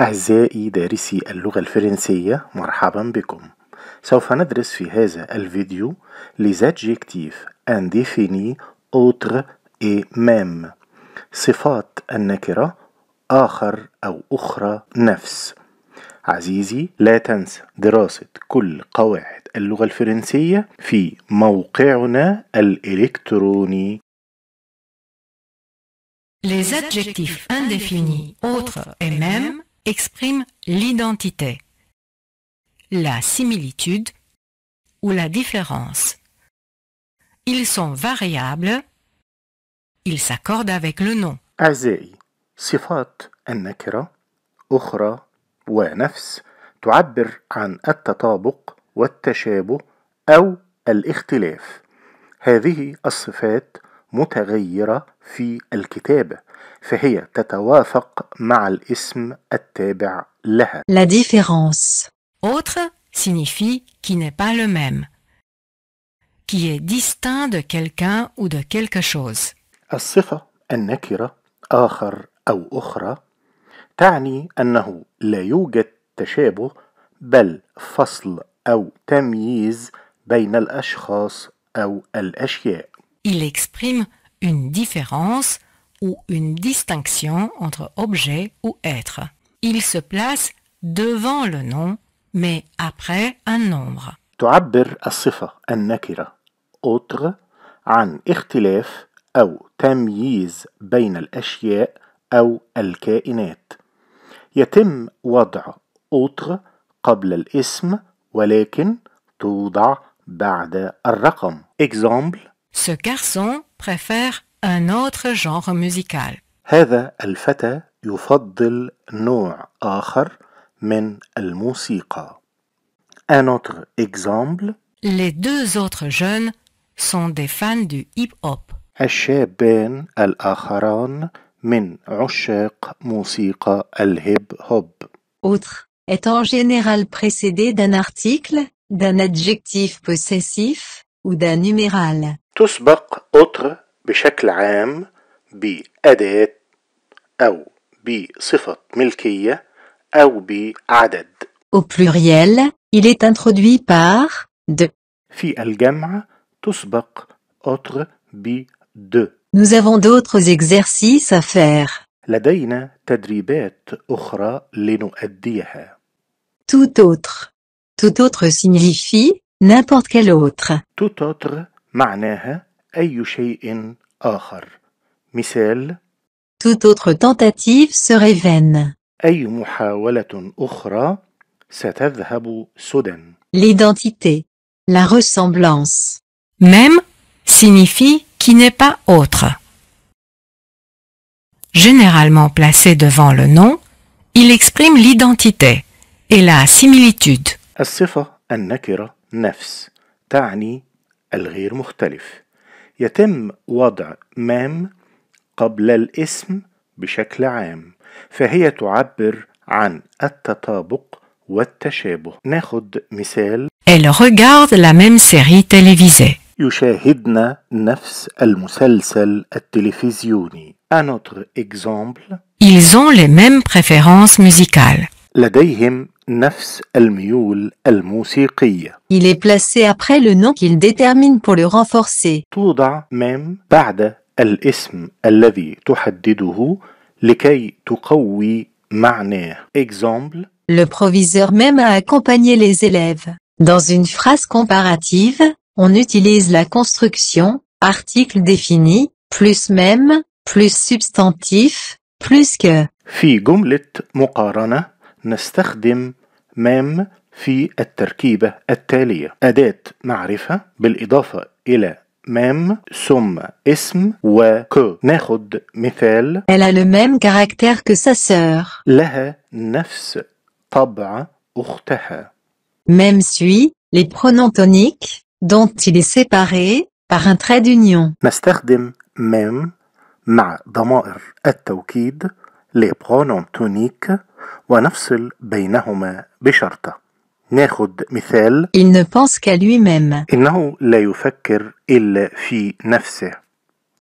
أعزائي دارسي اللغة الفرنسية مرحبا بكم سوف ندرس في هذا الفيديو les adjectifs indéfinis autre et même صفات النكرة آخر أو أخرى نفس عزيزي لا تنسى دراسة كل قواعد اللغة الفرنسية في موقعنا الإلكتروني Les adjectifs indéfinis autres et même exprime l'identité, la similitude ou la différence. Ils sont variables. Ils s'accordent avec le nom. sifat أعزائي صفات النكرة أخرى ونفس تعبر عن التطابق والتشابه أو الاختلاف. هذه الصفات متغيرة في الكتابة فهي تتوافق مع الاسم التابع لها. La différence autre signifie qui n'est pas le même, qui est distinct de quelqu'un ou de quelque chose. الصفة النكرة آخر أو أخرى تعني أنه لا يوجد تشابه بل فصل أو تمييز بين الأشخاص أو الأشياء. il exprime une différence ou une distinction entre objet ou être. Il se place devant le nom, mais après un nombre. تعبر الصفة النكرة autre عن اختلاف أو تمييز بين الأشياء أو الكائنات. يتم وضع autre قبل الاسم ولكن توضع بعد الرقم. Exemple ce garçon préfère un autre genre musical. هذا الفتى يفضل نوع آخر من الموسيقى. Un autre exemple. Les deux autres jeunes sont des fans du hip-hop. الشابان الآخران من عشاق موسيقى الهيب هوب. Autre est en général précédé d'un article, d'un adjectif possessif وده نيميرال تسبق قطر بشكل عام بأداة أو بصفة ملكية أو بعدد. Au pluriel, il est introduit par de. في الجمع تسبق قطر ب de. Nous avons d'autres exercices à faire. لدينا تدريبات أخرى لنؤديها. Tout autre. Tout autre signifie n'importe quel autre. Tout autre Toute autre tentative serait vaine. L'identité, la ressemblance. Même signifie qui n'est pas autre. Généralement placé devant le nom, il exprime l'identité et la similitude. نفس تعني الغير مختلف يتم وضع مام قبل الاسم بشكل عام فهي تعبر عن التطابق والتشابه ناخد مثال Elle regarde la même série télévisée. يشاهدنا نفس المسلسل التلفزيوني. Un autre exemple. Ils ont les mêmes préférences musicales. Il est placé après le nom qu'il détermine pour le renforcer. Exemple Le proviseur même a accompagné les élèves. Dans une phrase comparative, on utilise la construction, article défini, plus même, plus substantif, plus que. نستخدم مام في التركيبة التالية أداة معرفة بالإضافة إلى مام ثم اسم وك ناخد مثال Elle a le même caractère que sa sœur. لها نفس طبع أختها Même suit les pronoms toniques dont il est séparé par un trait d'union. نستخدم مام مع ضمائر التوكيد les pronoms toniques ونفصل بينهما بشرطة ناخد مثال إنه لا يفكر إلا في نفسه